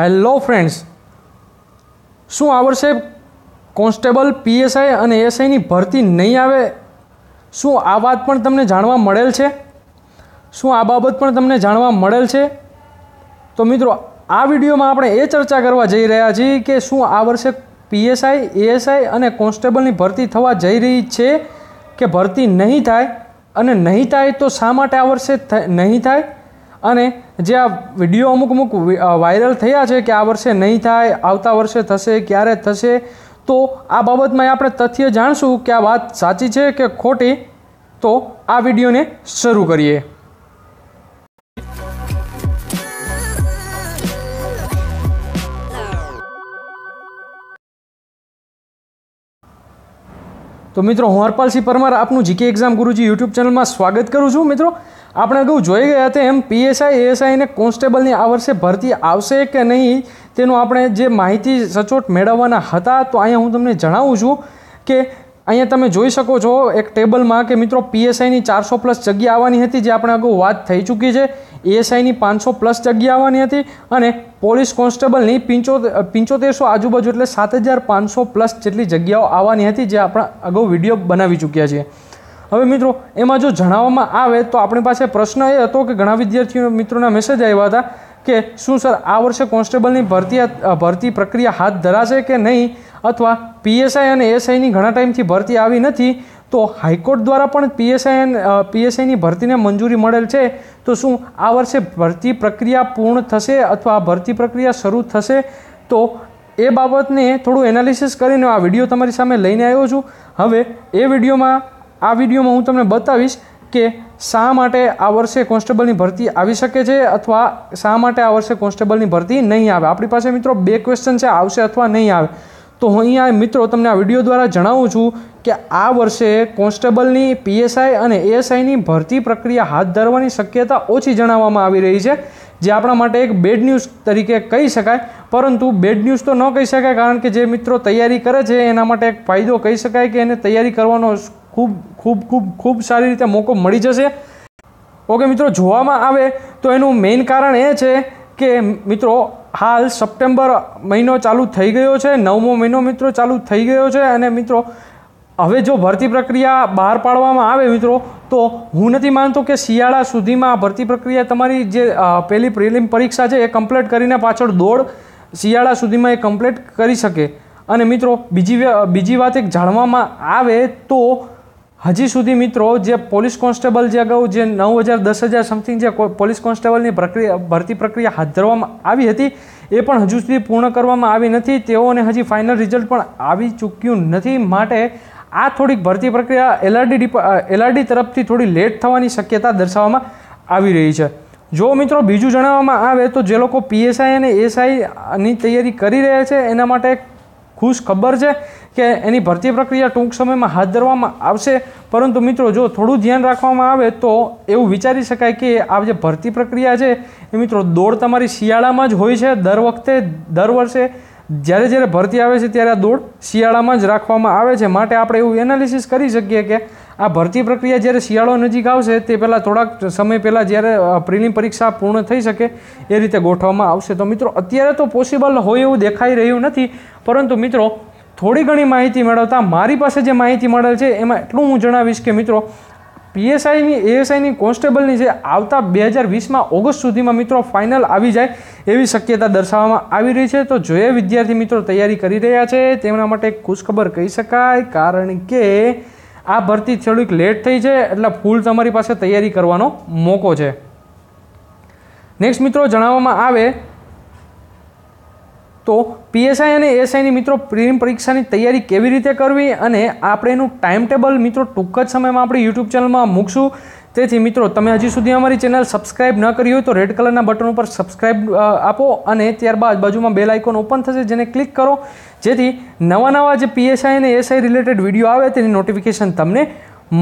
hello friends શું આ વર્ષે કોન્સ્ટેબલ પીએસઆઈ અને એસઆઈની ભરતી નહીં આવે શું આ વાત પણ તમને જાણવા મળેલ છે શું આ બાબત પણ તમને જાણવા મળેલ છે તો મિત્રો આ વિડીયોમાં આપણે એ ચર્ચા કરવા જઈ રહ્યા છીએ કે શું આ વર્ષે પીએસઆઈ એએસઆઈ અને કોન્સ્ટેબલની ભરતી થવા જઈ રહી છે કે ભરતી નહીં થાય અને નહીં થાય તો શા માટે આ વર્ષે નહીં થાય અને જે આ વિડીયો અમુક અમુક વાયરલ થયા છે કે આ વર્ષે નહીં થાય આવતા વર્ષે થશે ક્યારે થશે તો આ બાબતમાં આપણે તથ્ય જાણશું કે આ વાત સાચી છે કે ખોટી તો આ વિડીયોને શરૂ કરીએ તો મિત્રો હું હરપાલસિંહ પરમાર આપનું જીકે એક્ઝામ ગુરુજી યુટ્યુબ ચેનલમાં સ્વાગત કરું છું મિત્રો આપણે અગાઉ જોઈ ગયા હતા એમ પીએસઆઈ એએસઆઈ અને કોન્સ્ટેબલની આ વર્ષે ભરતી આવશે કે નહીં તેનું આપણે જે માહિતી સચોટ મેળવવાના હતા તો અહીંયા હું તમને જણાવું છું કે અહીંયા તમે જોઈ શકો છો એક ટેબલમાં કે મિત્રો પીએસઆઈની ચારસો પ્લસ જગ્યા આવવાની હતી જે આપણે અગાઉ વાત થઈ ચૂકી છે એએસઆઈની પાંચસો પ્લસ જગ્યા આવવાની હતી અને પોલીસ કોન્સ્ટેબલની પિંચોતેર પિંચોતેરસો આજુબાજુ એટલે સાત હજાર પાંચસો પ્લસ જેટલી જગ્યાઓ આવવાની હતી જે આપણા અગાઉ વિડીયો બનાવી ચૂક્યા છીએ હવે મિત્રો એમાં જો જણાવવામાં આવે તો આપણી પાસે પ્રશ્ન એ હતો કે ઘણા વિદ્યાર્થીઓ મિત્રોના મેસેજ આવ્યા હતા કે શું સર આ વર્ષે કોન્સ્ટેબલની ભરતી ભરતી પ્રક્રિયા હાથ ધરાશે કે નહીં અથવા પીએસઆઈ અને એસઆઈની ઘણા ટાઈમથી ભરતી આવી નથી તો હાઈકોર્ટ દ્વારા પણ પીએસઆઈ પીએસઆઈની ભરતીને મંજૂરી મળેલ છે તો શું આ વર્ષે ભરતી પ્રક્રિયા પૂર્ણ થશે અથવા ભરતી પ્રક્રિયા શરૂ થશે તો એ બાબતને થોડું એનાલિસિસ કરીને આ વિડીયો તમારી સામે લઈને આવ્યો છું હવે એ વિડીયોમાં આ વિડીયોમાં હું તમને બતાવીશ કે શા માટે આ વર્ષે કોન્સ્ટેબલની ભરતી આવી શકે છે અથવા શા માટે આ વર્ષે કોન્સ્ટેબલની ભરતી નહીં આવે આપણી પાસે મિત્રો બે ક્વેશ્ચન છે આવશે અથવા નહીં આવે તો હું અહીંયા મિત્રો તમને આ વિડીયો દ્વારા જણાવું છું કે આ વર્ષે કોન્સ્ટેબલની પીએસઆઈ અને એએસઆઈની ભરતી પ્રક્રિયા હાથ ધરવાની શક્યતા ઓછી જણાવવામાં આવી રહી છે જે આપણા માટે એક બેડ ન્યૂઝ તરીકે કહી શકાય પરંતુ બેડ ન્યૂઝ તો ન કહી શકાય કારણ કે જે મિત્રો તૈયારી કરે છે એના માટે એક ફાયદો કહી શકાય કે એને તૈયારી કરવાનો ખૂબ ખૂબ ખૂબ ખૂબ સારી રીતે મોકો મળી જશે ઓકે મિત્રો જોવામાં આવે તો એનું મેઇન કારણ એ છે કે મિત્રો હાલ સપ્ટેમ્બર મહિનો ચાલુ થઈ ગયો છે નવમો મહિનો મિત્રો ચાલુ થઈ ગયો છે અને મિત્રો હવે જો ભરતી પ્રક્રિયા બહાર પાડવામાં આવે મિત્રો તો હું નથી માનતો કે શિયાળા સુધીમાં ભરતી પ્રક્રિયા તમારી જે પહેલી પ્રિલિમ પરીક્ષા છે એ કમ્પ્લીટ કરીને પાછળ દોડ શિયાળા સુધીમાં એ કમ્પ્લીટ કરી શકે અને મિત્રો બીજી બીજી વાત એક જાણવામાં આવે તો હજી સુધી મિત્રો જે પોલીસ કોન્સ્ટેબલ જે અગાઉ જે નવ હજાર દસ હજાર સમથિંગ જે પોલીસ કોન્સ્ટેબલની પ્રક્રિયા ભરતી પ્રક્રિયા હાથ ધરવામાં આવી હતી એ પણ હજુ સુધી પૂર્ણ કરવામાં આવી નથી તેઓને હજી ફાઇનલ રિઝલ્ટ પણ આવી ચૂક્યું નથી માટે આ થોડીક ભરતી પ્રક્રિયા એલઆરડી એલઆરડી તરફથી થોડી લેટ થવાની શક્યતા દર્શાવવામાં આવી રહી છે જો મિત્રો બીજું જણાવવામાં આવે તો જે લોકો પીએસઆઈ અને એસઆઈની તૈયારી કરી રહ્યા છે એના માટે ખુશ ખબર છે કે એની ભરતી પ્રક્રિયા ટૂંક સમયમાં હાથ ધરવામાં આવશે પરંતુ મિત્રો જો થોડું ધ્યાન રાખવામાં આવે તો એવું વિચારી શકાય કે આ જે ભરતી પ્રક્રિયા છે એ મિત્રો દોડ તમારી શિયાળામાં જ હોય છે દર વખતે દર વર્ષે જ્યારે જ્યારે ભરતી આવે છે ત્યારે આ દોડ શિયાળામાં જ રાખવામાં આવે છે માટે આપણે એવું એનાલિસિસ કરી શકીએ કે આ ભરતી પ્રક્રિયા જ્યારે શિયાળો નજીક આવશે તે પહેલાં થોડાક સમય પહેલાં જ્યારે પ્રિલિમ પરીક્ષા પૂર્ણ થઈ શકે એ રીતે ગોઠવવામાં આવશે તો મિત્રો અત્યારે તો પોસિબલ હોય એવું દેખાઈ રહ્યું નથી પરંતુ મિત્રો થોડી ઘણી માહિતી મેળવતા મારી પાસે જે માહિતી મળેલ છે એમાં એટલું હું જણાવીશ કે મિત્રો પીએસઆઈની એએસઆઈની કોન્સ્ટેબલની જે આવતા બે હજાર વીસમાં ઓગસ્ટ સુધીમાં મિત્રો ફાઇનલ આવી જાય એવી શક્યતા દર્શાવવામાં આવી રહી છે તો જે વિદ્યાર્થી મિત્રો તૈયારી કરી રહ્યા છે તેમના માટે ખુશખબર કહી શકાય કારણ કે આ ભરતી થોડીક લેટ થઈ છે એટલે ફૂલ તમારી પાસે તૈયારી કરવાનો મોકો છે નેક્સ્ટ મિત્રો જણાવવામાં આવે તો પીએસઆઈ અને એસઆઈની મિત્રો પ્રિલિમ પરીક્ષાની તૈયારી કેવી રીતે કરવી અને આપણે એનું ટાઈમ ટેબલ મિત્રો ટૂંક જ સમયમાં આપણે યુટ્યુબ ચેનલમાં મૂકશું તેથી મિત્રો તમે હજી સુધી અમારી ચેનલ સબસ્ક્રાઇબ ન કરી હોય તો રેડ કલરના બટન ઉપર સબસ્ક્રાઇબ આપો અને ત્યારબાદ બાજુમાં બેલ આઇકોન ઓપન થશે જેને ક્લિક કરો જેથી નવા નવા જે પીએસઆઈ અને એસઆઈ રિલેટેડ વિડીયો આવે તેની નોટિફિકેશન તમને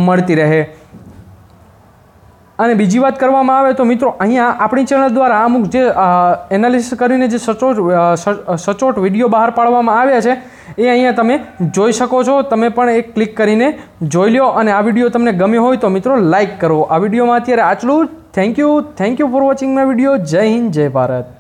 મળતી રહે અને બીજી વાત કરવામાં આવે તો મિત્રો અહીંયા આપણી ચેનલ દ્વારા અમુક જે એનાલિસિસ કરીને જે સચોટ સચોટ વિડીયો બહાર પાડવામાં આવ્યા છે એ અહીંયા તમે જોઈ શકો છો તમે પણ એક ક્લિક કરીને જોઈ લો અને આ વિડીયો તમને ગમ્યો હોય તો મિત્રો લાઇક કરો આ વિડીયોમાં અત્યારે આટલું thank you thank you for watching my video જય હિન્દ જય ભારત